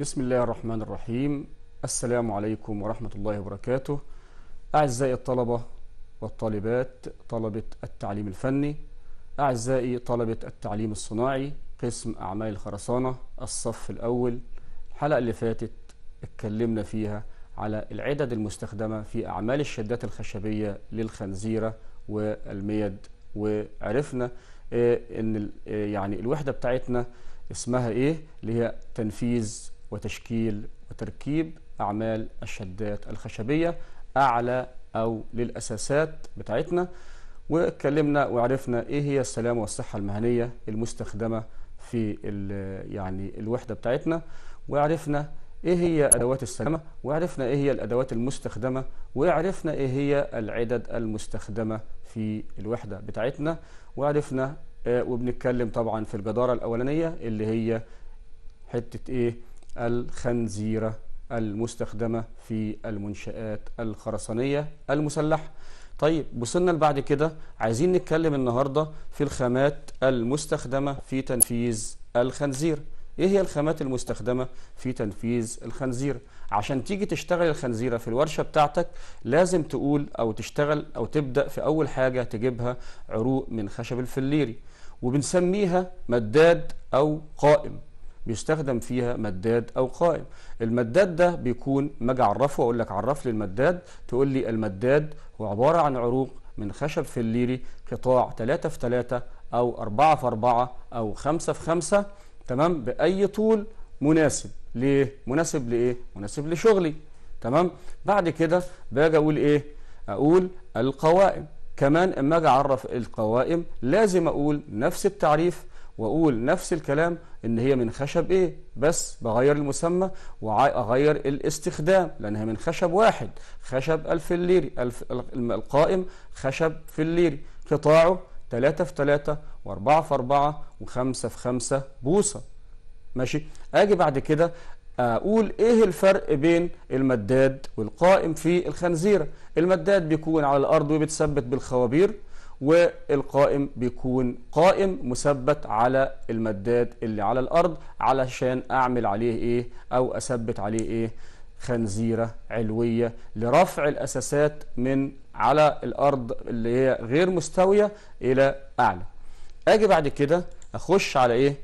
بسم الله الرحمن الرحيم السلام عليكم ورحمة الله وبركاته أعزائي الطلبة والطالبات طلبة التعليم الفني أعزائي طلبة التعليم الصناعي قسم أعمال الخرسانة الصف الأول الحلقة اللي فاتت اتكلمنا فيها على العدد المستخدمة في أعمال الشدات الخشبية للخنزيرة والميد وعرفنا إيه ان آه، يعني الوحدة بتاعتنا اسمها ايه اللي هي تنفيذ وتشكيل وتركيب أعمال الشدات الخشبية أعلى أو للأساسات بتاعتنا واتكلمنا وعرفنا إيه هي السلامة والصحة المهنية المستخدمة في يعني الوحدة بتاعتنا وعرفنا ايه هي ادوات السلامه وعرفنا ايه هي الادوات المستخدمه وعرفنا ايه هي العدد المستخدمه في الوحده بتاعتنا وعرفنا آه، وبنتكلم طبعا في الجداره الاولانيه اللي هي حته ايه الخنزيرة المستخدمة في المنشآت الخرسانية المسلحة طيب وصلنا لبعد كده عايزين نتكلم النهاردة في الخامات المستخدمة في تنفيذ الخنزير ايه هي الخامات المستخدمة في تنفيذ الخنزير عشان تيجي تشتغل الخنزيرة في الورشة بتاعتك لازم تقول او تشتغل او تبدأ في اول حاجة تجيبها عروق من خشب الفليري وبنسميها مداد او قائم بيستخدم فيها مداد او قائم المداد ده بيكون ما اجي اعرفه اقول لك عرف لي المداد تقول لي المداد هو عباره عن عروق من خشب فليري قطاع 3 في 3 او 4 في 4 او 5 في 5 تمام باي طول مناسب ليه مناسب لايه مناسب لشغلي تمام بعد كده باجي اقول ايه اقول القوائم كمان اما اجي اعرف القوائم لازم اقول نفس التعريف واقول نفس الكلام ان هي من خشب ايه بس بغير المسمى واغير الاستخدام لان هي من خشب واحد خشب الفليري الف القائم خشب فليري قطاعه 3 في 3 و4 في 4 و5 في 5 بوصه ماشي اجي بعد كده اقول ايه الفرق بين المداد والقائم في الخنزيره المداد بيكون على الارض وبيتثبت بالخوابير والقائم بيكون قائم مثبت على المداد اللي على الارض علشان اعمل عليه ايه او اثبت عليه ايه خنزيره علويه لرفع الاساسات من على الارض اللي هي غير مستويه الى اعلى اجي بعد كده اخش على ايه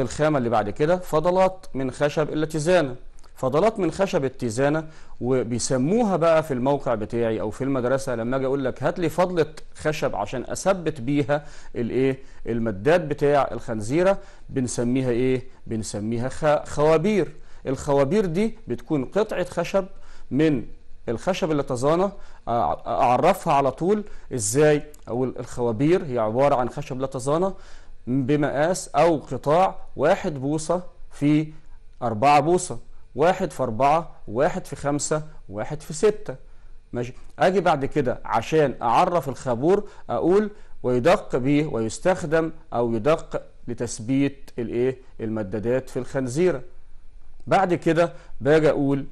الخامه اللي بعد كده فضلات من خشب اللاتيزانه فضلات من خشب التيزانه وبيسموها بقى في الموقع بتاعي او في المدرسه لما اجي اقول لك هات لي فضله خشب عشان اثبت بيها الايه المداد بتاع الخنزيره بنسميها ايه بنسميها خوابير الخوابير دي بتكون قطعه خشب من الخشب اللي تزانة اعرفها على طول ازاي او الخوابير هي عباره عن خشب لتزانة بمقاس او قطاع واحد بوصه في أربعة بوصه واحد في أربعة واحد في خمسة واحد في ستة ماشي أجي بعد كده عشان أعرف الخابور أقول ويدق به ويستخدم أو يدق لتثبيت الإيه المدادات في الخنزيرة بعد كده باجي أقول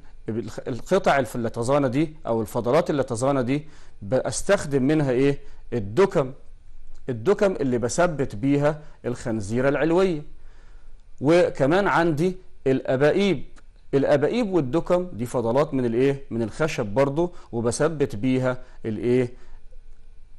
القطع اللتزانة دي أو الفضلات اللتظانة دي بستخدم منها إيه الدكم الدكم اللي بثبت بيها الخنزيرة العلوية وكمان عندي الأبائيب الأبائيب والدكم دي فضلات من الايه من الخشب برضو وبثبت بيها الايه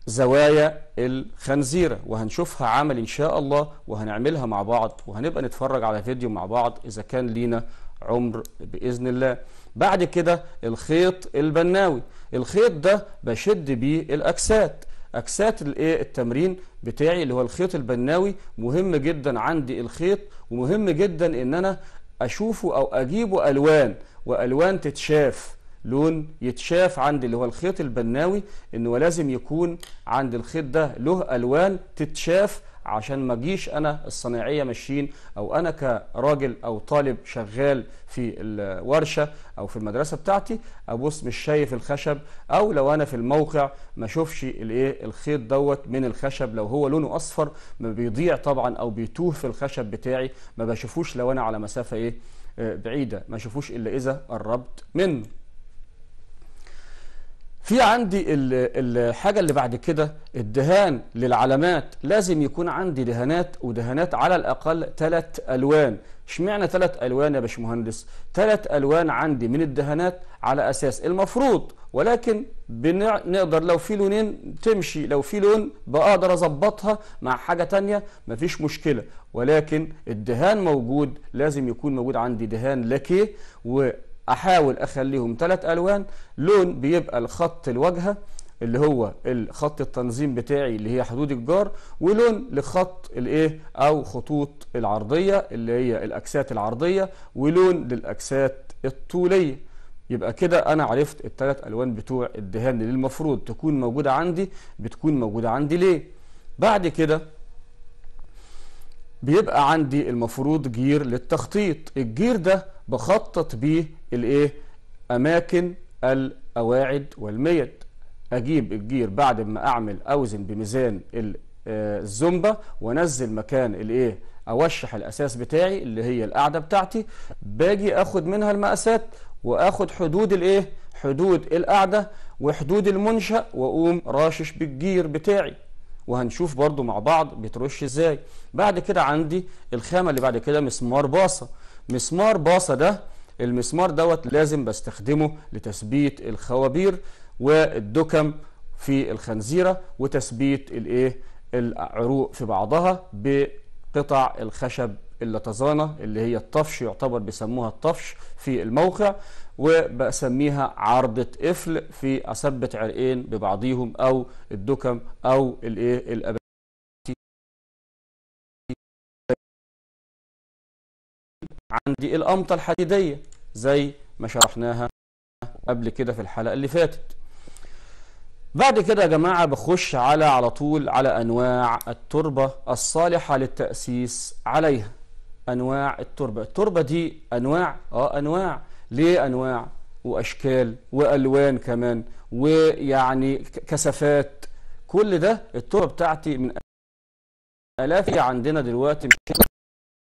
زوايا الخنزيرة وهنشوفها عمل إن شاء الله وهنعملها مع بعض وهنبقى نتفرج على فيديو مع بعض إذا كان لينا عمر بإذن الله بعد كده الخيط البناوي الخيط ده بشد بيه الأكسات أكسات الايه التمرين بتاعي اللي هو الخيط البناوي مهم جدا عندي الخيط ومهم جدا إن أنا أشوفه أو أجيبه ألوان وألوان تتشاف لون يتشاف عند اللي هو الخيط البناوي انه لازم يكون عند الخيط ده له ألوان تتشاف عشان ما اجيش انا الصنايعيه ماشيين او انا كراجل او طالب شغال في الورشه او في المدرسه بتاعتي ابص مش شايف الخشب او لو انا في الموقع ما اشوفش الايه الخيط دوت من الخشب لو هو لونه اصفر ما بيضيع طبعا او بيتوه في الخشب بتاعي ما بشوفوش لو انا على مسافه ايه آه، بعيده ما اشوفوش الا اذا قربت منه في عندي الحاجة اللي بعد كده الدهان للعلامات لازم يكون عندي دهانات ودهانات على الأقل ثلاث ألوان اشمعنى ثلاث ألوان يا باشمهندس ثلاث ألوان عندي من الدهانات على أساس المفروض ولكن بنقدر لو في لونين تمشي لو في لون بقدر اظبطها مع حاجه تانية مفيش مشكله ولكن الدهان موجود لازم يكون موجود عندي دهان لاكيه احاول اخليهم ثلاث الوان لون بيبقى الخط الواجهه اللي هو الخط التنظيم بتاعي اللي هي حدود الجار ولون لخط الايه او خطوط العرضيه اللي هي الاكسات العرضيه ولون للاكسات الطوليه يبقى كده انا عرفت الثلاث الوان بتوع الدهان اللي المفروض تكون موجوده عندي بتكون موجوده عندي ليه بعد كده بيبقى عندي المفروض جير للتخطيط الجير ده بخطط بيه الايه اماكن القواعد والميد اجيب الجير بعد ما اعمل اوزن بميزان آه، الزومبا وانزل مكان الايه اوشح الاساس بتاعي اللي هي القاعده بتاعتي باجي اخد منها المقاسات واخد حدود الايه حدود القاعده وحدود المنشا واقوم راشش بالجير بتاعي وهنشوف برضو مع بعض بترش ازاي بعد كده عندي الخامه اللي بعد كده مسمار باصه مسمار باصة ده المسمار دوت لازم بستخدمه لتثبيت الخوابير والدكم في الخنزيرة وتثبيت الايه العروق في بعضها بقطع الخشب اللتزانة اللي هي الطفش يعتبر بيسموها الطفش في الموقع وبسميها عرضة قفل في أثبت عرقين ببعضيهم أو الدكم أو الإيه الأبنى. عندي الأمطة الحديدية زي ما شرحناها قبل كده في الحلقة اللي فاتت بعد كده يا جماعة بخش على على طول على أنواع التربة الصالحة للتأسيس عليها أنواع التربة التربة دي أنواع آه أنواع ليه أنواع وأشكال وألوان كمان ويعني كثافات كل ده التربة بتاعتي من آلافي عندنا دلوقتي مش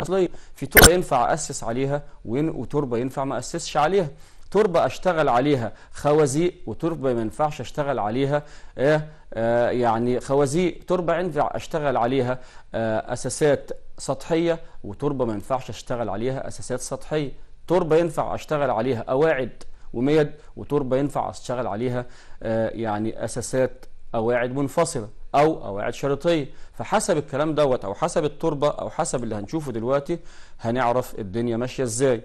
اصلي في تربه ينفع اسس عليها وتربه ينفع ما اسسش عليها تربه اشتغل عليها خوازيق وتربه ما ينفعش اشتغل عليها آه آه يعني خوازيق تربه ينفع اشتغل عليها آه اساسات سطحيه وتربه ما ينفعش اشتغل عليها اساسات سطحيه تربه ينفع اشتغل عليها قواعد وميد وتربه ينفع اشتغل عليها آه يعني اساسات قواعد منفصله او قواعد شريطيه فحسب الكلام دوت او حسب التربه او حسب اللي هنشوفه دلوقتي هنعرف الدنيا ماشيه ازاي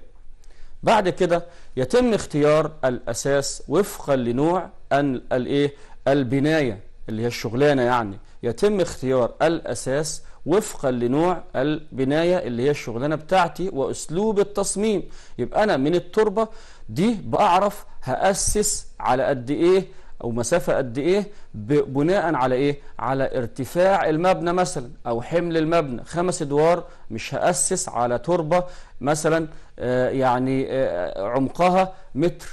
بعد كده يتم اختيار الاساس وفقا لنوع الايه البنايه اللي هي الشغلانه يعني يتم اختيار الاساس وفقا لنوع البنايه اللي هي الشغلانه بتاعتي واسلوب التصميم يبقى انا من التربه دي بعرف هاسس على قد ايه أو مسافة قد إيه بناء على إيه على ارتفاع المبنى مثلا أو حمل المبنى خمس أدوار مش هأسس على تربة مثلا آه، يعني آه، عمقها متر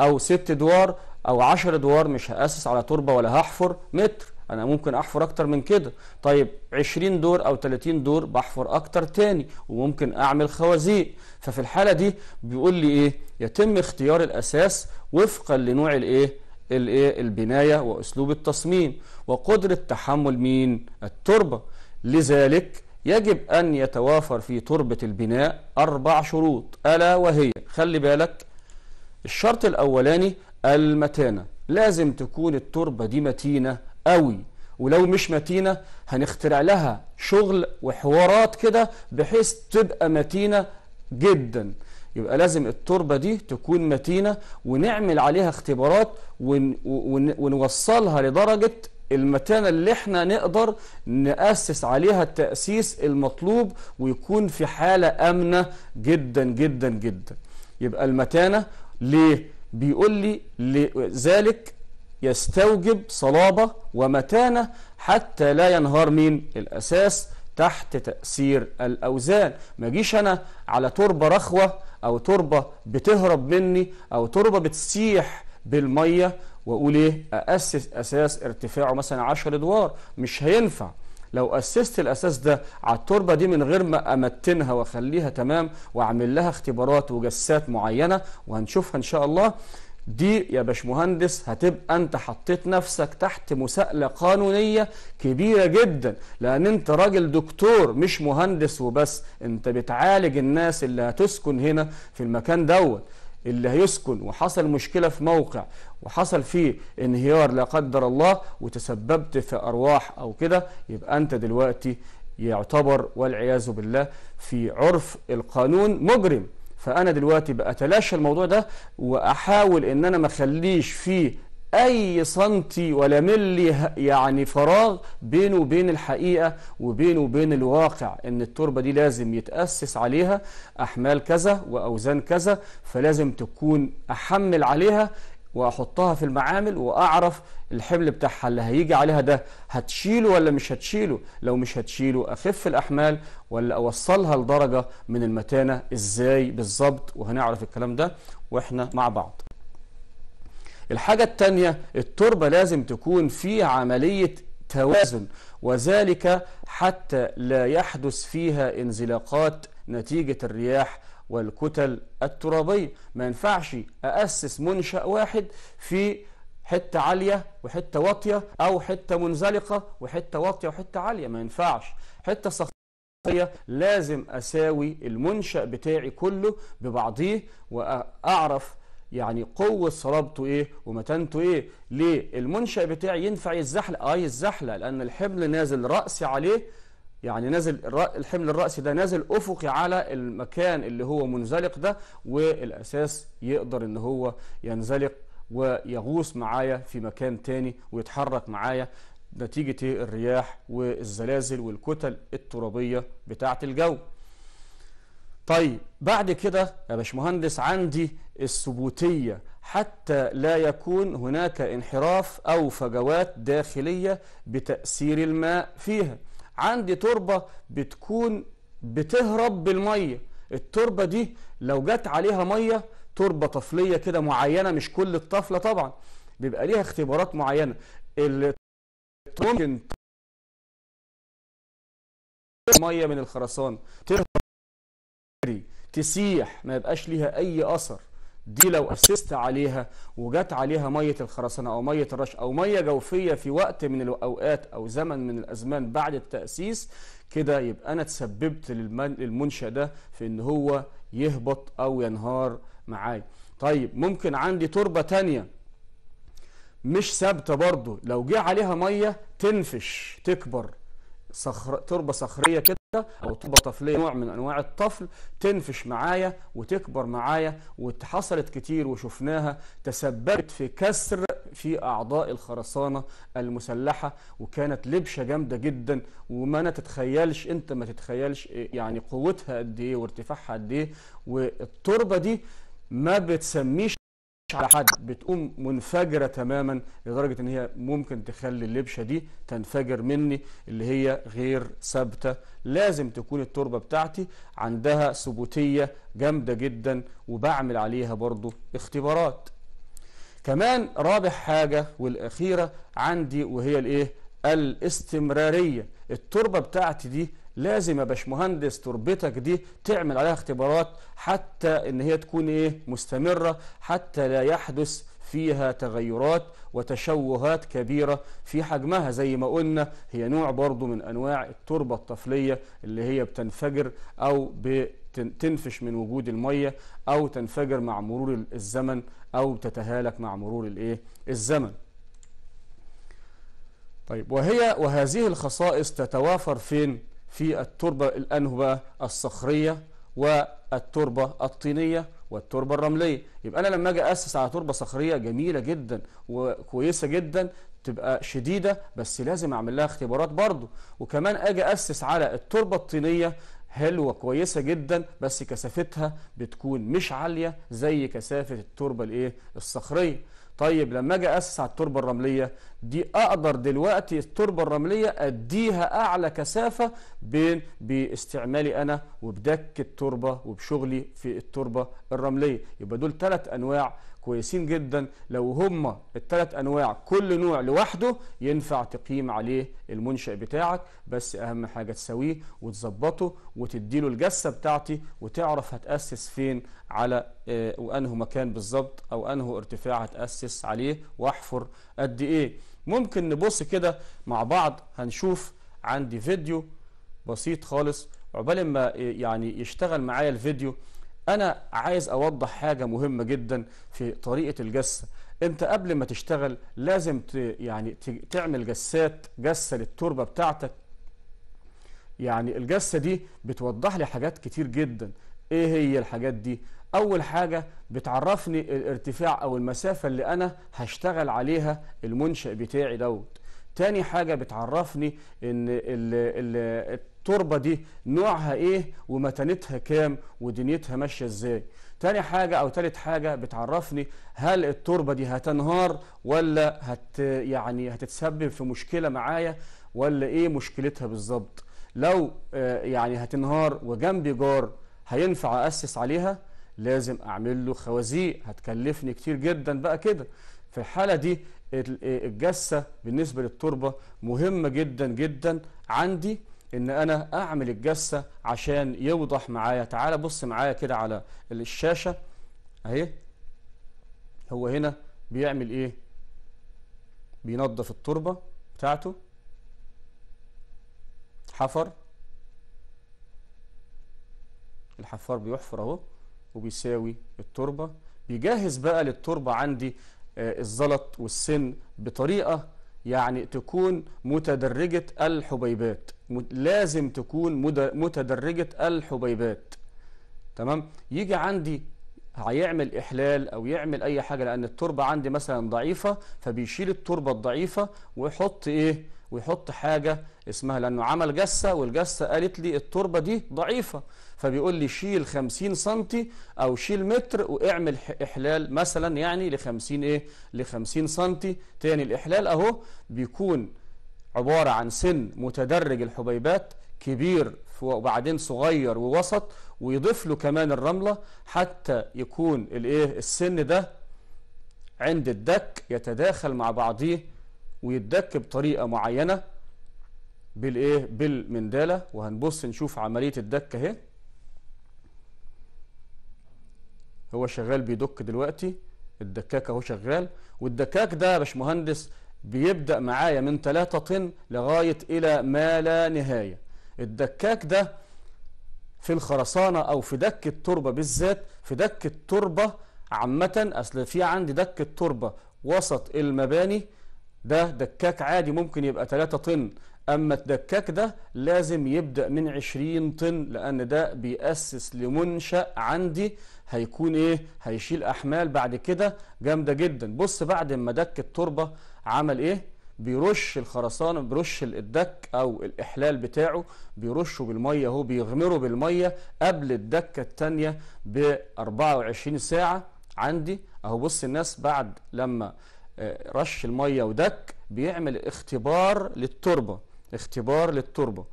أو ست أدوار أو عشر أدوار مش هأسس على تربة ولا هحفر متر انا ممكن احفر اكتر من كده طيب 20 دور او 30 دور بحفر اكتر تاني وممكن اعمل خوازيق ففي الحالة دي بيقول لي ايه يتم اختيار الاساس وفقا لنوع الايه الايه البنايه واسلوب التصميم وقدره تحمل مين التربه لذلك يجب ان يتوافر في تربه البناء اربع شروط الا وهي خلي بالك الشرط الاولاني المتانه لازم تكون التربه دي متينه قوي ولو مش متينه هنخترع لها شغل وحوارات كده بحيث تبقى متينه جدا يبقى لازم التربة دي تكون متينة ونعمل عليها اختبارات ونوصلها لدرجة المتانة اللي احنا نقدر نأسس عليها التأسيس المطلوب ويكون في حالة أمنة جدا جدا جدا يبقى المتانة ليه؟ بيقول لي ذلك يستوجب صلابة ومتانة حتى لا ينهار من الأساس تحت تأثير الأوزان ما جيش أنا على تربة رخوة او تربه بتهرب مني او تربه بتسيح بالميه واقول ايه اسس اساس ارتفاعه مثلا 10 ادوار مش هينفع لو اسست الاساس ده على التربه دي من غير ما امتنها واخليها تمام واعمل لها اختبارات وجسات معينه وهنشوفها ان شاء الله دي يا باشمهندس هتبقى انت حطيت نفسك تحت مساءله قانونيه كبيره جدا لان انت راجل دكتور مش مهندس وبس انت بتعالج الناس اللي هتسكن هنا في المكان دوت اللي هيسكن وحصل مشكلة في موقع وحصل فيه انهيار لا قدر الله وتسببت في أرواح أو كده يبقى أنت دلوقتي يعتبر والعياذ بالله في عرف القانون مجرم فانا دلوقتي بتلاشى الموضوع ده واحاول ان انا ما اخليش فيه اي سنتي ولا ملي يعني فراغ بينه وبين الحقيقه وبينه وبين الواقع ان التربه دي لازم يتاسس عليها احمال كذا واوزان كذا فلازم تكون احمل عليها واحطها في المعامل واعرف الحمل بتاعها اللي هيجي عليها ده هتشيله ولا مش هتشيله لو مش هتشيله اخف الاحمال ولا اوصلها لدرجه من المتانه ازاي بالظبط وهنعرف الكلام ده واحنا مع بعض الحاجه الثانيه التربه لازم تكون في عمليه توازن وذلك حتى لا يحدث فيها انزلاقات نتيجه الرياح والكتل الترابية ما ينفعش أأسس منشأ واحد في حتة عالية وحتة واطية أو حتة منزلقة وحتة واطية وحتة عالية ما ينفعش حتة صخرية لازم أساوي المنشأ بتاعي كله ببعضيه وأعرف يعني قوة صلابته ايه ومتانته ايه ليه المنشأ بتاعي ينفع يتزحلق اه يتزحلق لان الحبل نازل رأسي عليه يعني نازل الحمل الرأسي ده نازل أفقي على المكان اللي هو منزلق ده والأساس يقدر إن هو ينزلق ويغوص معايا في مكان تاني ويتحرك معايا نتيجة الرياح والزلازل والكتل الترابية بتاعة الجو طيب بعد كده يا باشمهندس عندي الثبوتية حتى لا يكون هناك انحراف أو فجوات داخلية بتأثير الماء فيها عندي تربة بتكون بتهرب بالمية التربة دي لو جت عليها مية تربة طفلية كده معينة مش كل الطفلة طبعا بيبقى ليها اختبارات معينة اللي ممكن مية من الخرسانة تهرب تسيح ما يبقاش ليها أي أثر دي لو اسست عليها وجت عليها ميه الخرسانه او ميه الرش او ميه جوفيه في وقت من الاوقات او زمن من الازمان بعد التاسيس كده يبقى انا تسببت للمنشا ده في ان هو يهبط او ينهار معايا طيب ممكن عندي تربه تانية مش ثابته برضو لو جه عليها ميه تنفش تكبر صخر تربه صخريه كده او طب طفليه نوع من انواع الطفل تنفش معايا وتكبر معايا وحصلت كتير وشفناها تسببت في كسر في اعضاء الخرسانه المسلحه وكانت لبشه جامده جدا وما انا تتخيلش انت ما تتخيلش يعني قوتها قد ايه وارتفاعها قد ايه والتربه دي ما بتسميش على حد بتقوم منفجره تماما لدرجه ان هي ممكن تخلي اللبشه دي تنفجر مني اللي هي غير ثابته لازم تكون التربه بتاعتي عندها ثبوتيه جامده جدا وبعمل عليها برضو اختبارات كمان رابع حاجه والاخيره عندي وهي الايه الاستمراريه التربه بتاعتي دي لازم يا باشمهندس تربتك دي تعمل عليها اختبارات حتى ان هي تكون ايه مستمره حتى لا يحدث فيها تغيرات وتشوهات كبيرة في حجمها زي ما قلنا هي نوع برضو من أنواع التربة الطفلية اللي هي بتنفجر أو بتنفش من وجود المية أو تنفجر مع مرور الزمن أو تتهالك مع مرور الايه الزمن طيب وهي وهذه الخصائص تتوافر فين في التربة الأنهبة الصخرية والتربة الطينية والتربة الرملية يبقى أنا لما أجي أسس على تربة صخرية جميلة جدا وكويسة جدا تبقى شديدة بس لازم أعمل لها اختبارات برضو وكمان أجي أسس على التربة الطينية حلوة كويسة جدا بس كثافتها بتكون مش عالية زي كثافة التربة الايه الصخرية طيب لما اجي اسس على التربه الرمليه دي اقدر دلوقتي التربه الرمليه اديها اعلى كثافه بين باستعمالي انا وبدك التربه وبشغلي في التربه الرمليه يبقى دول ثلاث انواع كويسين جدا لو هما التلات انواع كل نوع لوحده ينفع تقييم عليه المنشأ بتاعك بس اهم حاجه تسويه وتظبطه وتديله الجسه بتاعتي وتعرف هتاسس فين على آه، وانه مكان بالظبط او انه ارتفاع هتاسس عليه واحفر قد ايه ممكن نبص كده مع بعض هنشوف عندي فيديو بسيط خالص عقبال ما آه، يعني يشتغل معايا الفيديو أنا عايز أوضح حاجة مهمة جدا في طريقة الجسة أنت قبل ما تشتغل لازم ت... يعني ت... تعمل جسات جسة للتربة بتاعتك يعني الجسة دي بتوضح لي حاجات كتير جدا إيه هي الحاجات دي؟ أول حاجة بتعرفني الارتفاع أو المسافة اللي أنا هشتغل عليها المنشأ بتاعي دوت تاني حاجة بتعرفني ان ال ال التربة دي نوعها ايه ومتانتها كام ودنيتها ماشية ازاي تاني حاجة او تالت حاجة بتعرفني هل التربة دي هتنهار ولا هت يعني هتتسبب في مشكلة معايا ولا ايه مشكلتها بالظبط لو آه يعني هتنهار وجنبي جار هينفع أسس عليها لازم أعمل له خوازيق هتكلفني كتير جدا بقى كده في الحالة دي إيه، الجثه بالنسبه للتربه مهمه جدا جدا عندي ان انا اعمل الجثه عشان يوضح معايا تعال بص معايا كده على الشاشه اهي هو هنا بيعمل ايه بينظف التربه بتاعته حفر الحفار بيحفر اهو وبيساوي التربه بيجهز بقى للتربه عندي آه، الزلط والسن بطريقة يعني تكون متدرجة الحبيبات لازم تكون متدرجة الحبيبات تمام يجي عندي هيعمل إحلال أو يعمل أي حاجة لأن التربة عندي مثلا ضعيفة فبيشيل التربة الضعيفة ويحط إيه ويحط حاجة اسمها لأنه عمل جسة والجسة قالت لي التربة دي ضعيفة فبيقول لي شيل 50 سنتي أو شيل متر واعمل إحلال مثلا يعني ل 50 إيه ل 50 سنتي تاني الإحلال أهو بيكون عبارة عن سن متدرج الحبيبات كبير وبعدين صغير ووسط ويضيف له كمان الرملة حتى يكون الايه السن ده عند الدك يتداخل مع بعضيه ويتدك بطريقة معينة بالايه بالمندالة وهنبص نشوف عملية الدك اهي هو شغال بيدك دلوقتي الدكاك اهو شغال والدكاك ده يا باشمهندس بيبدأ معايا من 3 طن لغاية إلى ما لا نهاية الدكاك ده في الخرسانة أو في دك التربة بالذات في دك التربة عامة أصل في عندي دك التربة وسط المباني ده دكاك عادي ممكن يبقى 3 طن أما الدكاك ده لازم يبدأ من 20 طن لأن ده بيأسس لمنشأ عندي هيكون إيه هيشيل أحمال بعد كده جامدة جدا بص بعد ما دك التربة عمل إيه بيرش الخرسانة بيرش الدك أو الإحلال بتاعه بيرشه بالمية هو بيغمره بالمية قبل الدكة التانية ب 24 ساعة عندي أهو بص الناس بعد لما رش الميه ودك بيعمل اختبار للتربه اختبار للتربه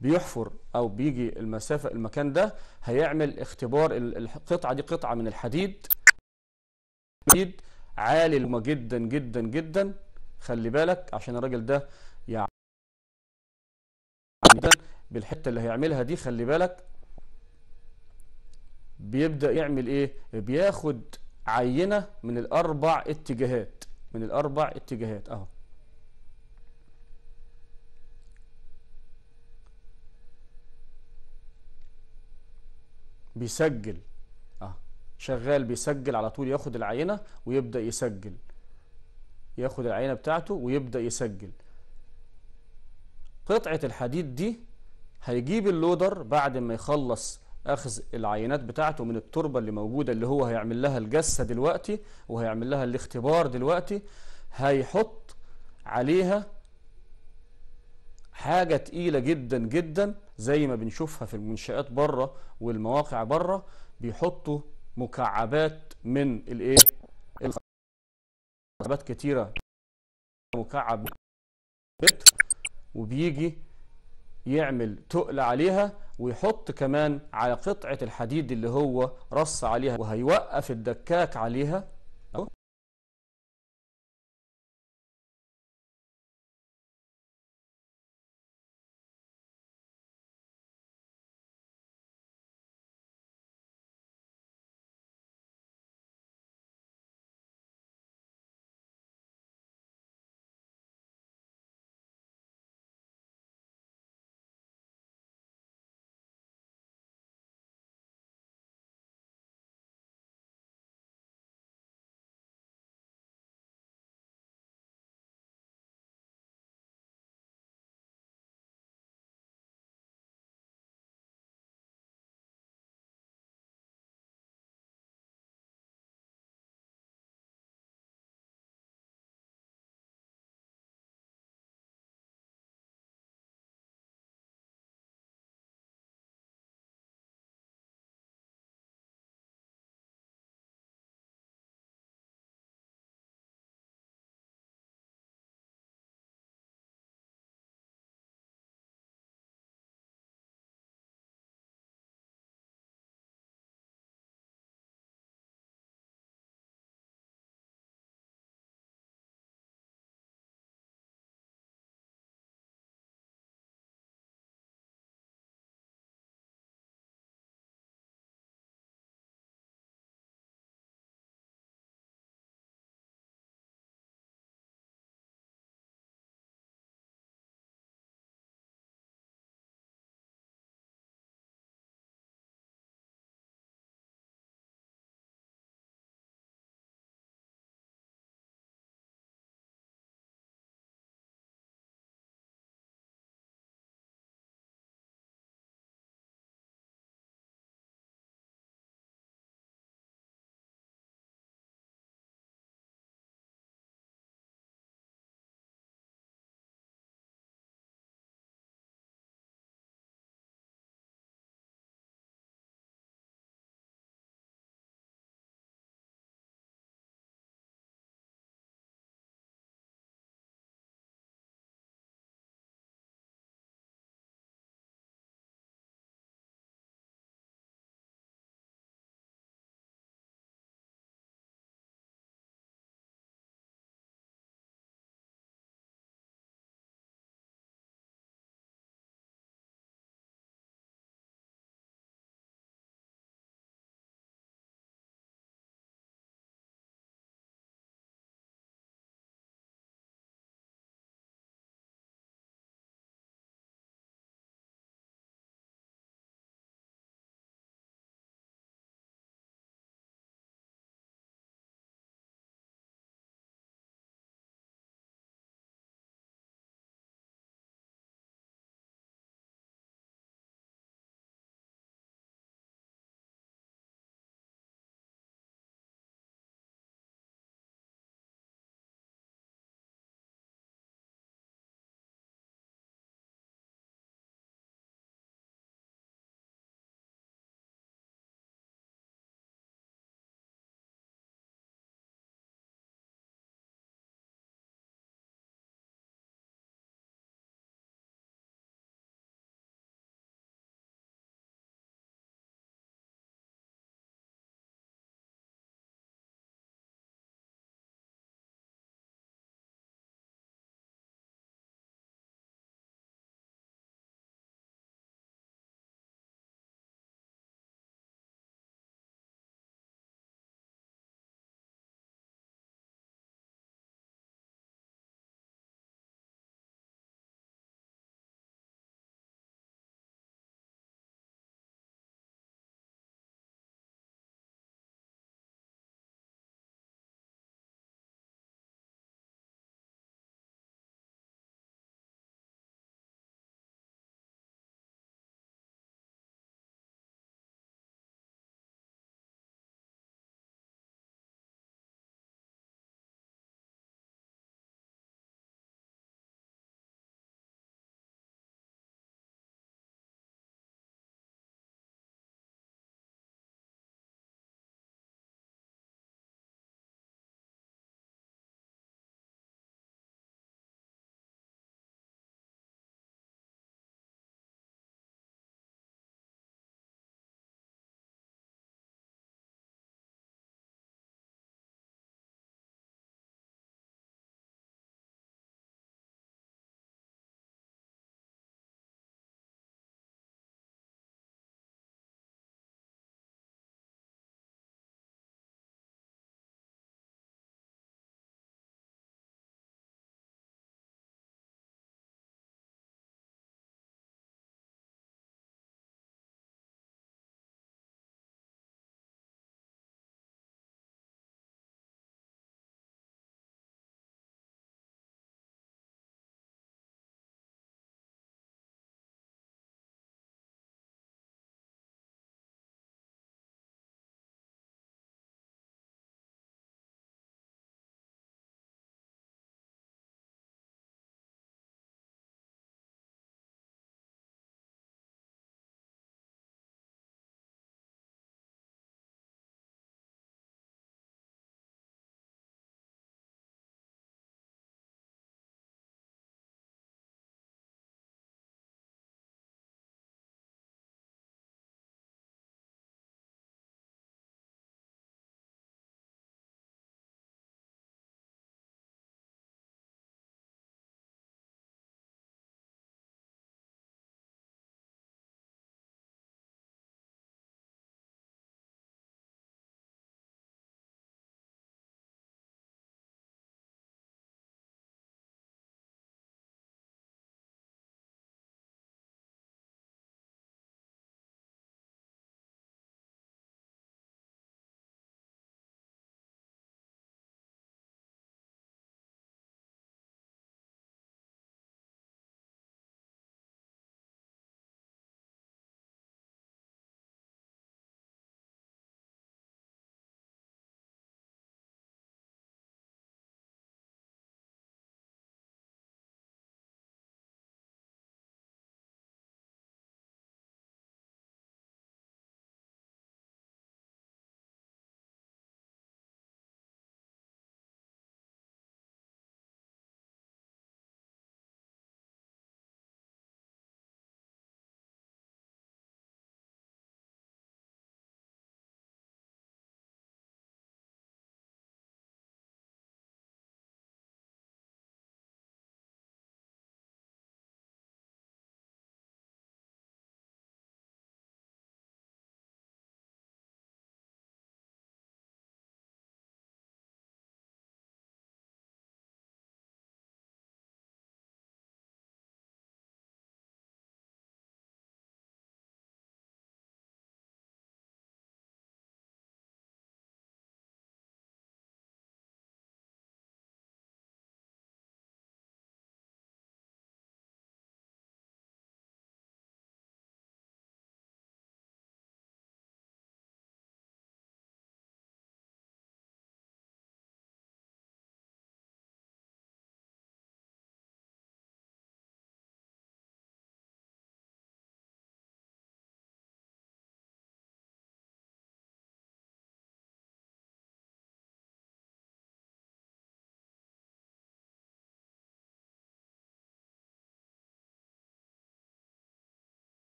بيحفر او بيجي المسافه المكان ده هيعمل اختبار القطعه دي قطعه من الحديد حديد عالي جدا جدا جدا خلي بالك عشان الراجل ده يعني بالحته اللي هيعملها دي خلي بالك بيبدا يعمل ايه بياخد عينة من الأربع اتجاهات من الأربع اتجاهات أهو بيسجل اه شغال بيسجل على طول ياخد العينة ويبدأ يسجل ياخد العينة بتاعته ويبدأ يسجل قطعة الحديد دي هيجيب اللودر بعد ما يخلص اخذ العينات بتاعته من التربه اللي موجوده اللي هو هيعمل لها الجسه دلوقتي وهيعمل لها الاختبار دلوقتي هيحط عليها حاجه تقيله جدا جدا زي ما بنشوفها في المنشآت بره والمواقع بره بيحطوا مكعبات من الايه مكعبات كتيره مكعب متر وبيجي يعمل تقل عليها ويحط كمان على قطعة الحديد اللي هو رص عليها وهيوقف الدكاك عليها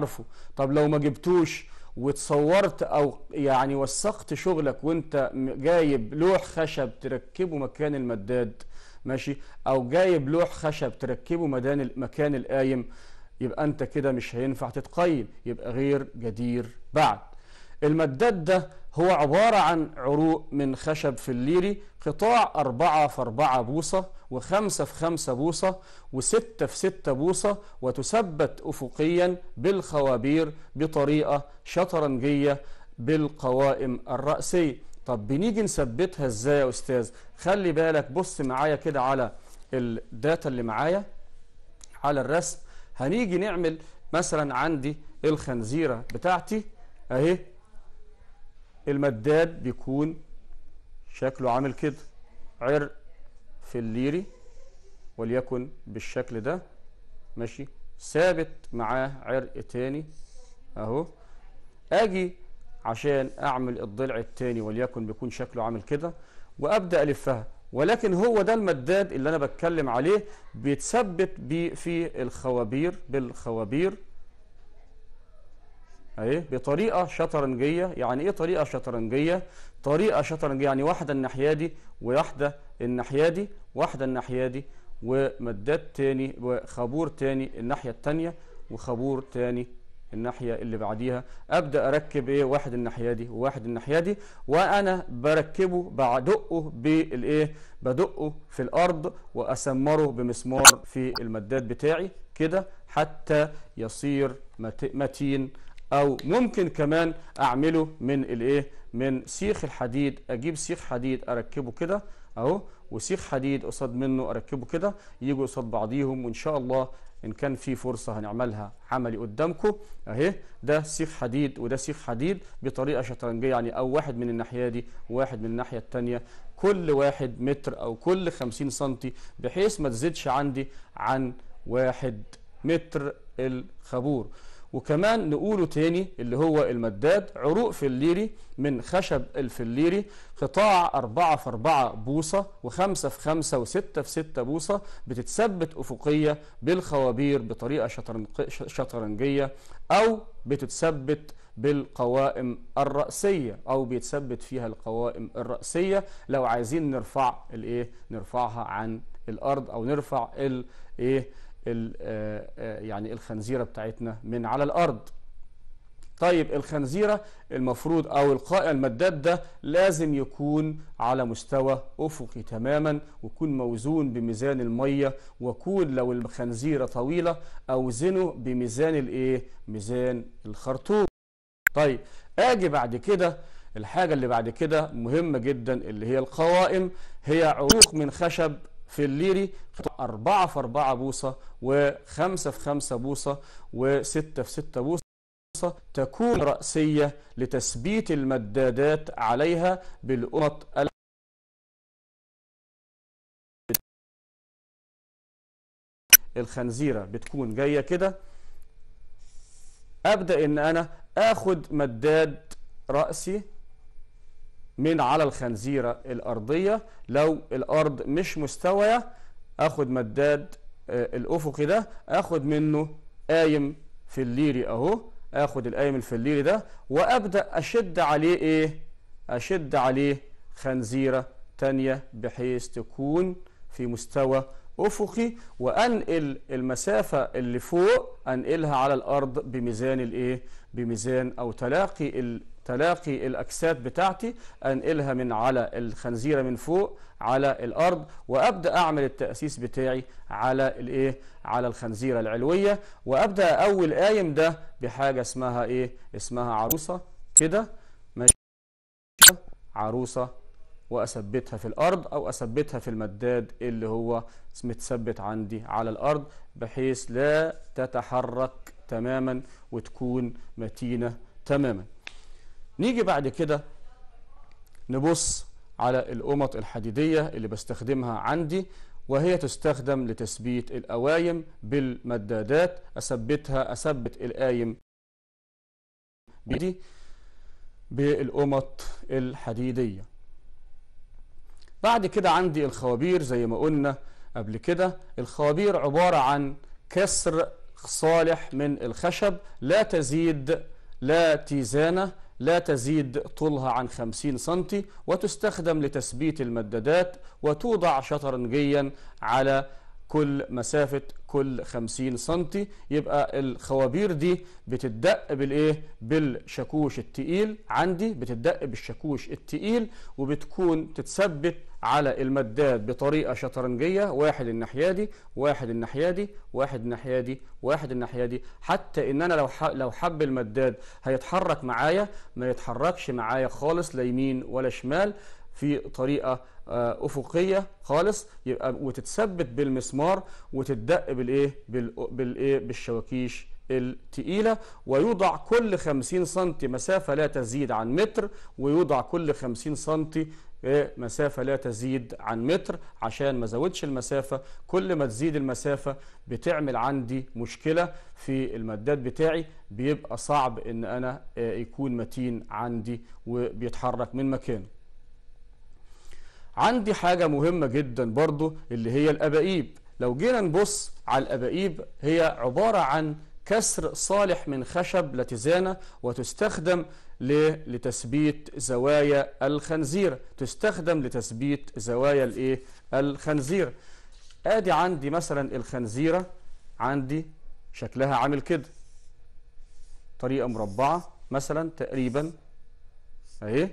ظرفه طب لو ما جبتوش وتصورت او يعني وثقت شغلك وانت جايب لوح خشب تركبه مكان المداد ماشي او جايب لوح خشب تركبه مدان مكان القايم يبقى انت كده مش هينفع تتقيم يبقى غير جدير بعد المداد ده هو عبارة عن عروق من خشب الليري قطاع أربعة في أربعة بوصة وخمسة في خمسة بوصة وستة في ستة بوصة وتثبت أفقيا بالخوابير بطريقة شطرنجية بالقوائم الرأسية طب بنيجي نثبتها ازاي يا أستاذ خلي بالك بص معايا كده على الداتا اللي معايا على الرسم هنيجي نعمل مثلا عندي الخنزيرة بتاعتي اهي المداد بيكون شكله عامل كده عرق في الليري وليكن بالشكل ده ماشي ثابت معاه عرق تاني اهو اجي عشان اعمل الضلع التاني وليكن بيكون شكله عامل كده وابدا الفها ولكن هو ده المداد اللي انا بتكلم عليه بيتثبت بي في الخوابير بالخوابير اهي بطريقه شطرنجيه يعني ايه طريقه شطرنجيه طريقه شطرنجيه يعني واحده الناحيه دي وواحده الناحيه دي واحده الناحيه دي ومداد تاني وخابور تاني الناحيه التانيه وخابور تاني الناحيه اللي بعديها ابدا اركب ايه واحد الناحيه دي وواحد الناحيه دي وانا بركبه بدقه بالايه بدقه في الارض واسمره بمسمار في المداد بتاعي كده حتى يصير متين او ممكن كمان اعمله من الايه من سيخ الحديد اجيب سيخ حديد اركبه كده اهو وسيخ حديد قصاد منه اركبه كده يجوا قصاد بعضيهم وان شاء الله ان كان في فرصه هنعملها عملي قدامكم اهي ده سيخ حديد وده سيخ حديد بطريقه شطرنجيه يعني او واحد من الناحيه دي واحد من الناحيه الثانيه كل واحد متر او كل 50 سم بحيث ما تزيدش عندي عن واحد متر الخبور وكمان نقوله تاني اللي هو المداد عروق فليري من خشب الفليري قطاع 4 في 4 بوصة و5 في 5 و6 في 6 بوصة بتتثبت أفقية بالخوابير بطريقة شطرنجية أو بتتثبت بالقوائم الرأسية أو بيتثبت فيها القوائم الرأسية لو عايزين نرفع الإيه نرفعها عن الأرض أو نرفع الإيه آه، آه، يعني الخنزيره بتاعتنا من على الارض طيب الخنزيره المفروض او القاء المداد ده لازم يكون على مستوى افقي تماما ويكون موزون بميزان الميه وكون لو الخنزيره طويله اوزنه بميزان الايه ميزان الخرطوم طيب اجي بعد كده الحاجه اللي بعد كده مهمه جدا اللي هي القوائم هي عروق من خشب في الليري 4 في 4 بوصة و5 في 5 بوصة و6 في 6 بوصة تكون رأسية لتثبيت المدادات عليها بالقنط الخنزيرة بتكون جاية كده أبدأ إن أنا آخد مداد رأسي من على الخنزيرة الأرضية لو الأرض مش مستوية أخد مداد آه، الأفقي ده أخد منه قايم في الليري أهو أخد القايم الليري ده وأبدأ أشد عليه إيه؟ أشد عليه خنزيرة تانية بحيث تكون في مستوى أفقي وأنقل المسافة اللي فوق أنقلها على الأرض بميزان الإيه؟ بميزان أو تلاقي تلاقي الأكسات بتاعتي أنقلها من على الخنزيرة من فوق على الأرض وأبدأ أعمل التأسيس بتاعي على الإيه على الخنزيرة العلوية وأبدأ أول قايم ده بحاجة اسمها إيه اسمها عروسة كده ماشي عروسة وأثبتها في الأرض أو أثبتها في المداد اللي هو متثبت عندي على الأرض بحيث لا تتحرك تماما وتكون متينة تماما نيجي بعد كده نبص على القمط الحديدية اللي بستخدمها عندي وهي تستخدم لتثبيت الأوايم بالمدادات أثبتها أثبت الآيم بدي بالقمط الحديدية بعد كده عندي الخوابير زي ما قلنا قبل كده الخوابير عبارة عن كسر صالح من الخشب لا تزيد لا تيزانه لا تزيد طولها عن 50 سنتي وتستخدم لتثبيت المدادات وتوضع شطرنجيا على كل مسافة كل 50 سنتي يبقى الخوابير دي بتدق بالايه بالشاكوش التقيل عندي بتدق بالشاكوش التقيل وبتكون تتثبت على المداد بطريقة شطرنجية واحد الناحية دي واحد الناحية دي واحد الناحية دي واحد الناحية دي حتى ان انا لو لو حب المداد هيتحرك معايا ما يتحركش معايا خالص لا يمين ولا شمال في طريقة آه، افقيه خالص يبقى وتتثبت بالمسمار وتدق بالايه بالايه بالشواكيش التقيلة ويوضع كل 50 سم مسافة لا تزيد عن متر ويوضع كل 50 سم آه، مسافة لا تزيد عن متر عشان ما زودش المسافة كل ما تزيد المسافة بتعمل عندي مشكلة في المداد بتاعي بيبقى صعب ان انا آه، يكون متين عندي وبيتحرك من مكانه عندي حاجة مهمة جدا برضو اللي هي الأبائيب لو جينا نبص على الأبائيب هي عبارة عن كسر صالح من خشب لاتزانة وتستخدم لتثبيت زوايا الخنزير تستخدم لتثبيت زوايا الايه الخنزير ادي عندي مثلا الخنزيرة عندي شكلها عامل كده طريقة مربعة مثلا تقريبا اهي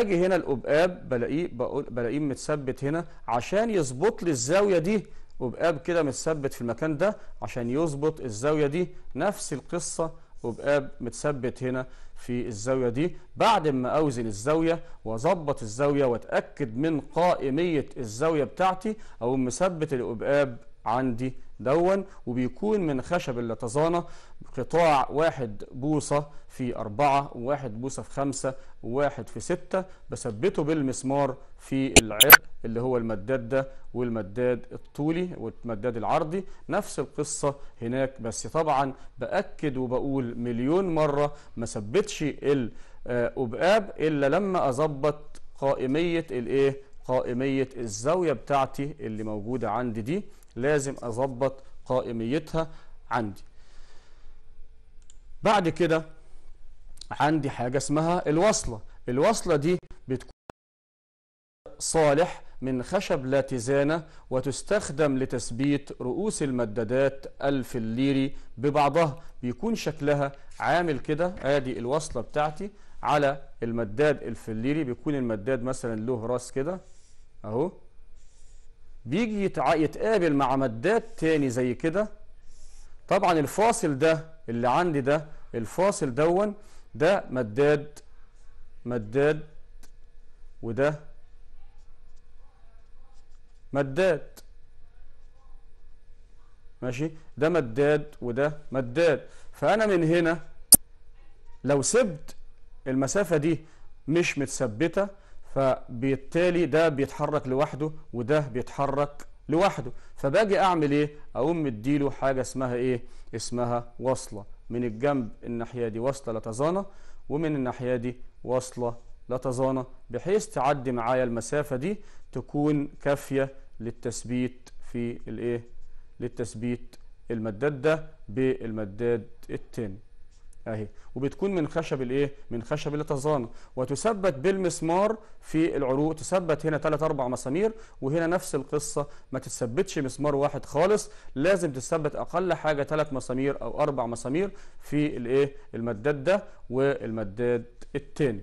اجي هنا القبقاب بلاقيه بقول بلاقيه متثبت هنا عشان يظبط لي الزاويه دي قبقاب كده متثبت في المكان ده عشان يظبط الزاويه دي نفس القصه وبقاب متثبت هنا في الزاوية دي بعد ما أوزن الزاوية وأظبط الزاوية وأتأكد من قائمية الزاوية بتاعتي أقوم مثبت الأبقاب عندي دون وبيكون من خشب اللتزانة قطاع واحد بوصة في أربعة وواحد بوصة في خمسة وواحد في ستة بثبته بالمسمار في العرق اللي هو المداد ده والمداد الطولي والمداد العرضي نفس القصة هناك بس طبعا بأكد وبقول مليون مرة ما ثبتش الأبقاب آه، إلا لما أظبط قائمية الايه قائمية الزاوية بتاعتي اللي موجودة عندي دي لازم اظبط قائميتها عندي بعد كده عندي حاجه اسمها الوصله الوصله دي بتكون صالح من خشب لا تزانة وتستخدم لتثبيت رؤوس المدادات الفليري ببعضها بيكون شكلها عامل كده ادي الوصلة بتاعتي على المداد الفليري بيكون المداد مثلا له راس كده اهو بيجي يتقابل مع مادات تاني زي كده طبعا الفاصل ده اللي عندي ده الفاصل دون ده مداد مداد وده مداد ماشي ده مداد وده مداد فأنا من هنا لو سبت المسافة دي مش متثبتة فبالتالي ده بيتحرك لوحده وده بيتحرك لوحده فباجي اعمل ايه اقوم مديله حاجه اسمها ايه اسمها وصله من الجنب الناحيه دي وصله لا ومن الناحيه دي وصله لا بحيث تعدي معايا المسافه دي تكون كافيه للتثبيت في الايه للتثبيت المداد ده بالمداد التاني اهي وبتكون من خشب الايه من خشب التزانه وتثبت بالمسمار في العروق تثبت هنا 3 4 مسامير وهنا نفس القصه ما تثبتش مسمار واحد خالص لازم تثبت اقل حاجه 3 مسامير او 4 مسامير في الايه المداد ده والمداد الثاني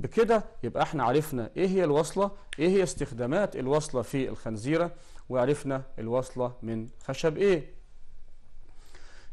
بكده يبقى احنا عرفنا ايه هي الوصله ايه هي استخدامات الوصله في الخنزيره وعرفنا الوصله من خشب ايه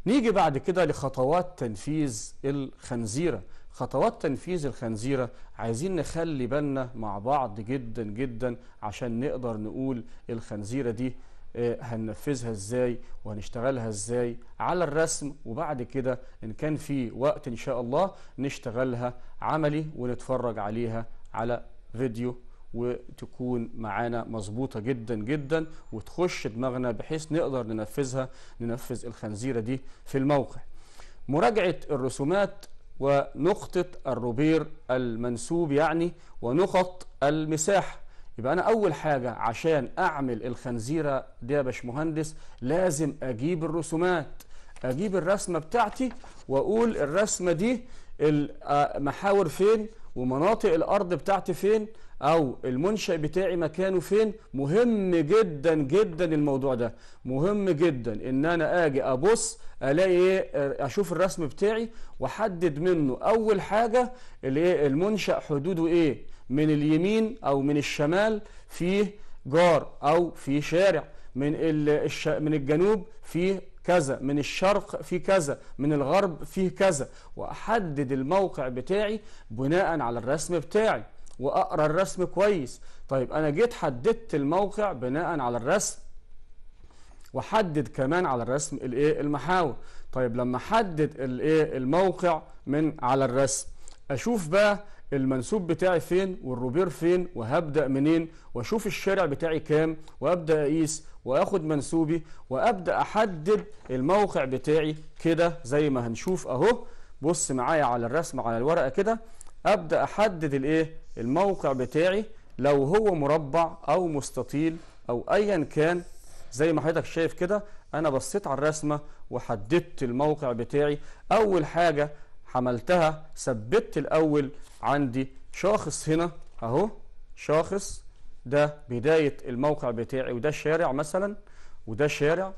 نيجي بعد كده لخطوات تنفيذ الخنزيرة خطوات تنفيذ الخنزيرة عايزين نخلي بالنا مع بعض جدا جدا عشان نقدر نقول الخنزيرة دي آه، هننفذها ازاي وهنشتغلها ازاي على الرسم وبعد كده ان كان في وقت ان شاء الله نشتغلها عملي ونتفرج عليها على فيديو وتكون معانا مظبوطه جدا جدا وتخش دماغنا بحيث نقدر ننفذها ننفذ الخنزيره دي في الموقع مراجعه الرسومات ونقطه الروبير المنسوب يعني ونقط المساحه يبقى انا اول حاجه عشان اعمل الخنزيره دي يا باشمهندس لازم اجيب الرسومات اجيب الرسمه بتاعتي واقول الرسمه دي المحاور آه، فين ومناطق الارض بتاعتي فين او المنشأ بتاعي مكانه فين مهم جدا جدا الموضوع ده مهم جدا ان انا اجي ابص الاقي ايه اشوف الرسم بتاعي واحدد منه اول حاجة إيه المنشأ حدوده ايه من اليمين او من الشمال فيه جار او في شارع من الش... من الجنوب فيه كذا من الشرق في كذا من الغرب فيه كذا واحدد الموقع بتاعي بناء على الرسم بتاعي واقرا الرسم كويس طيب انا جيت حددت الموقع بناء على الرسم وحدد كمان على الرسم الايه المحاور طيب لما حدد الايه الموقع من على الرسم اشوف بقى المنسوب بتاعي فين والروبير فين وهبدا منين واشوف الشارع بتاعي كام وابدا اقيس واخد منسوبي وابدا احدد الموقع بتاعي كده زي ما هنشوف اهو بص معايا على الرسم على الورقه كده ابدا احدد الايه الموقع بتاعي لو هو مربع او مستطيل او ايا كان زي ما حضرتك شايف كده انا بصيت على الرسمه وحددت الموقع بتاعي اول حاجه حملتها ثبتت الاول عندي شاخص هنا اهو شاخص ده بدايه الموقع بتاعي وده شارع مثلا وده شارع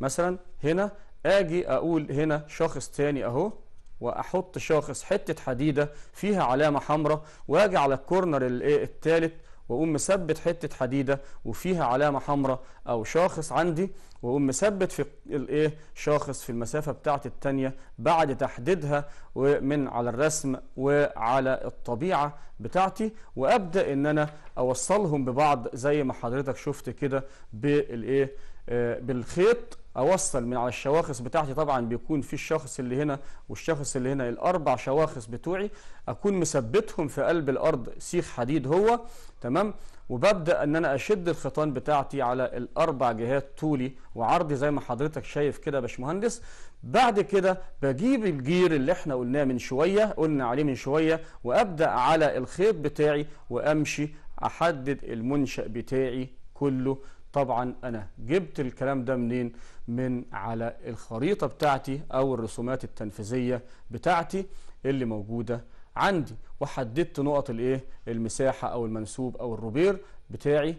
مثلا هنا اجي اقول هنا شاخص تاني اهو واحط شاخص حته حديده فيها علامه حمراء واجي على الكورنر الثالث واقوم مثبت حته حديده وفيها علامه حمراء او شاخص عندي واقوم مثبت في الايه شاخص في المسافه بتاعتي الثانيه بعد تحديدها ومن على الرسم وعلى الطبيعه بتاعتي وابدا ان انا اوصلهم ببعض زي ما حضرتك شفت كده بالايه آه، بالخيط اوصل من على الشواخص بتاعتي طبعا بيكون في الشخص اللي هنا والشخص اللي هنا الاربع شواخص بتوعي اكون مثبتهم في قلب الارض سيخ حديد هو تمام وببدا ان انا اشد الخيطان بتاعتي على الاربع جهات طولي وعرضي زي ما حضرتك شايف كده يا باشمهندس بعد كده بجيب الجير اللي احنا قلناه من شويه قلنا عليه من شويه وابدا على الخيط بتاعي وامشي احدد المنشا بتاعي كله طبعا انا جبت الكلام ده منين من على الخريطة بتاعتي او الرسومات التنفيذية بتاعتي اللي موجودة عندي وحددت نقط الايه المساحة او المنسوب او الروبير بتاعي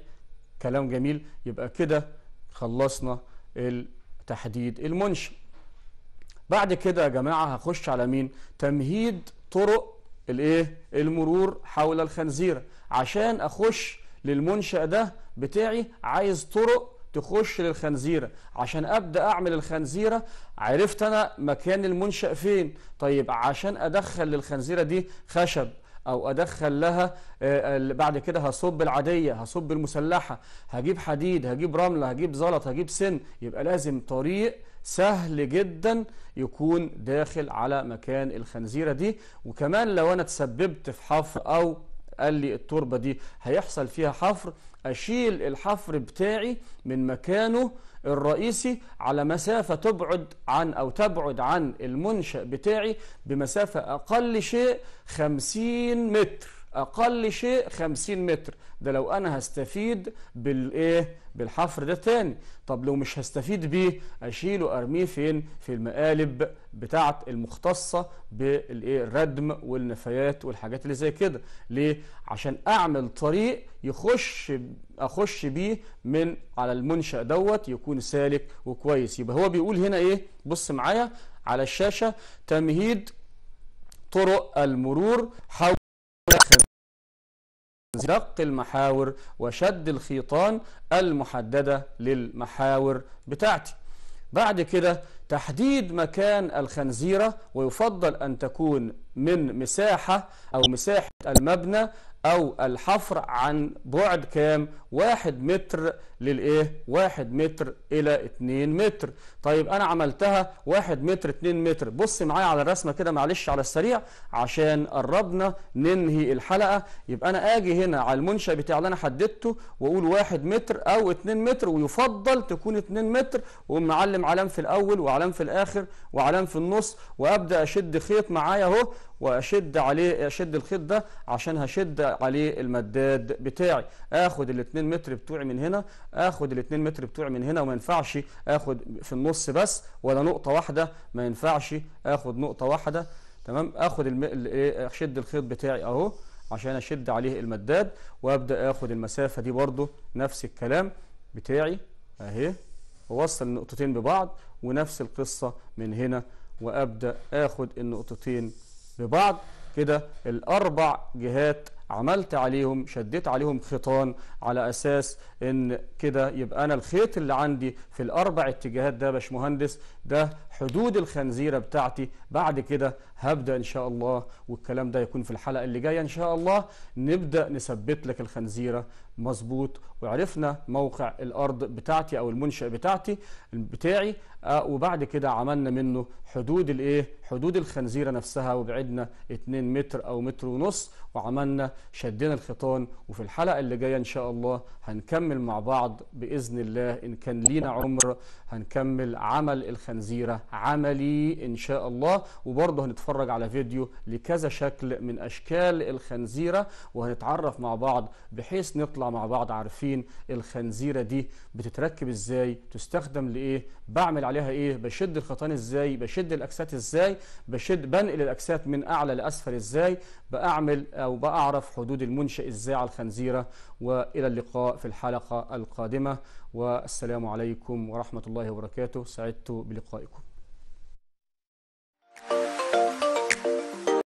كلام جميل يبقى كده خلصنا تحديد المنشئ بعد كده يا جماعة هخش على مين تمهيد طرق الايه المرور حول الخنزير عشان اخش للمنشأ ده بتاعي عايز طرق تخش للخنزيرة عشان أبدأ أعمل الخنزيرة عرفت أنا مكان المنشأ فين طيب عشان أدخل للخنزيرة دي خشب أو أدخل لها آه، بعد كده هصب العادية هصب المسلحة هجيب حديد هجيب رملة هجيب زلط هجيب سن يبقى لازم طريق سهل جدا يكون داخل على مكان الخنزيرة دي وكمان لو أنا تسببت في حفر أو قال لي التربة دي هيحصل فيها حفر أشيل الحفر بتاعي من مكانه الرئيسي على مسافة تبعد عن أو تبعد عن المنشأ بتاعي بمسافة أقل شيء 50 متر أقل شيء 50 متر ده لو أنا هستفيد بالإيه بالحفر ده تاني طب لو مش هستفيد بيه أشيله أرميه فين في المقالب بتاعت المختصة بالإيه الردم والنفايات والحاجات اللي زي كده ليه عشان أعمل طريق يخش أخش بيه من على المنشأ دوت يكون سالك وكويس يبقى هو بيقول هنا إيه بص معايا على الشاشة تمهيد طرق المرور حول زق المحاور وشد الخيطان المحددة للمحاور بتاعتي بعد كده تحديد مكان الخنزيرة ويفضل أن تكون من مساحة أو مساحة المبنى أو الحفر عن بعد كام واحد متر للإيه واحد متر إلى اتنين متر طيب أنا عملتها واحد متر اتنين متر بص معايا على الرسمة كده معلش على السريع عشان قربنا ننهي الحلقة يبقى أنا آجي هنا على المنشأ بتاع اللي أنا حددته وأقول واحد متر أو اتنين متر ويفضل تكون اتنين متر ومعلم علام في الأول وعلام وعلام في الاخر وعلام في النص وابدا اشد خيط معايا اهو واشد عليه اشد الخيط ده عشان هشد عليه المداد بتاعي اخد ال 2 متر بتوعي من هنا اخد ال 2 متر بتوعي من هنا وما ينفعش اخد في النص بس ولا نقطه واحده ما ينفعش اخد نقطه واحده تمام اخد إيه، اشد الخيط بتاعي اهو عشان اشد عليه المداد وابدا اخد المسافه دي برده نفس الكلام بتاعي اهي ووصل النقطتين ببعض ونفس القصة من هنا وأبدأ آخد النقطتين ببعض كده الأربع جهات عملت عليهم شديت عليهم خيطان على أساس إن كده يبقى أنا الخيط اللي عندي في الأربع اتجاهات ده باشمهندس ده حدود الخنزيرة بتاعتي بعد كده هبدأ إن شاء الله والكلام ده يكون في الحلقة اللي جاية إن شاء الله نبدأ نثبت لك الخنزيرة مظبوط وعرفنا موقع الارض بتاعتي او المنشأ بتاعتي بتاعي آه وبعد كده عملنا منه حدود الايه حدود الخنزيره نفسها وبعدنا 2 متر او متر ونص وعملنا شدينا الخيطان وفي الحلقه اللي جايه ان شاء الله هنكمل مع بعض باذن الله ان كان لينا عمر هنكمل عمل الخنزيرة عملي إن شاء الله وبرضه هنتفرج على فيديو لكذا شكل من أشكال الخنزيرة وهنتعرف مع بعض بحيث نطلع مع بعض عارفين الخنزيرة دي بتتركب إزاي تستخدم لإيه بعمل عليها إيه بشد الخيطان إزاي بشد الأكسات إزاي بشد بنقل الأكسات من أعلى لأسفل إزاي بأعمل أو بأعرف حدود المنشأ إزاي على الخنزيرة وإلى اللقاء في الحلقة القادمة والسلام عليكم ورحمة الله وبركاته سعدت بلقائكم